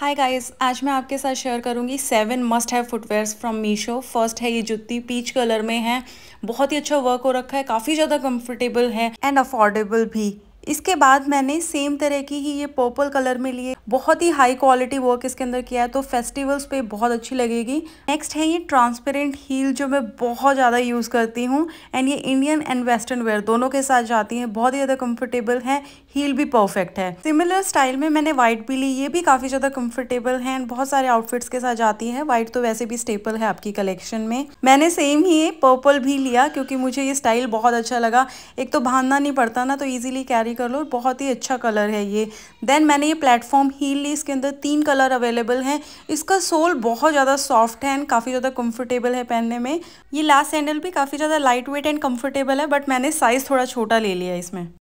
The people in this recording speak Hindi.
हाय गाइस आज मैं आपके साथ शेयर करूंगी seven must have footwears from Meesho first है ये जुत्ती पीच कलर में है बहुत ही अच्छा वर्क हो रखा है काफ़ी ज़्यादा कंफर्टेबल है एंड अफोर्डेबल भी इसके बाद मैंने सेम तरह की ही ये पर्पल कलर में लिए बहुत ही हाई क्वालिटी वर्क इसके अंदर किया है तो फेस्टिवल्स पे बहुत अच्छी लगेगी नेक्स्ट है ये ट्रांसपेरेंट हील जो मैं बहुत ज़्यादा यूज़ करती हूँ एंड ये इंडियन एंड वेस्टर्न वेयर दोनों के साथ जाती हैं बहुत ही ज़्यादा कम्फर्टेबल है हील भी परफेक्ट है सिमिलर स्टाइल में मैंने वाइट भी ली ये भी काफ़ी ज़्यादा कम्फर्टेबल है एंड बहुत सारे आउटफिट्स के साथ जाती है वाइट तो वैसे भी स्टेपल है आपकी कलेक्शन में मैंने सेम ही पर्पल भी लिया क्योंकि मुझे ये स्टाइल बहुत अच्छा लगा एक तो बांधना नहीं पड़ता ना तो ईजिली कैरी कर लो बहुत ही अच्छा कलर है ये देन मैंने ये प्लेटफॉर्म हील ली इसके अंदर तीन कलर अवेलेबल हैं इसका सोल बहुत ज़्यादा सॉफ्ट है एंड काफ़ी ज़्यादा कंफर्टेबल है पहनने में ये लास्ट सैंडल भी काफ़ी ज़्यादा लाइट वेट एंड कंफर्टेबल है बट मैंने साइज़ थोड़ा छोटा ले लिया इसमें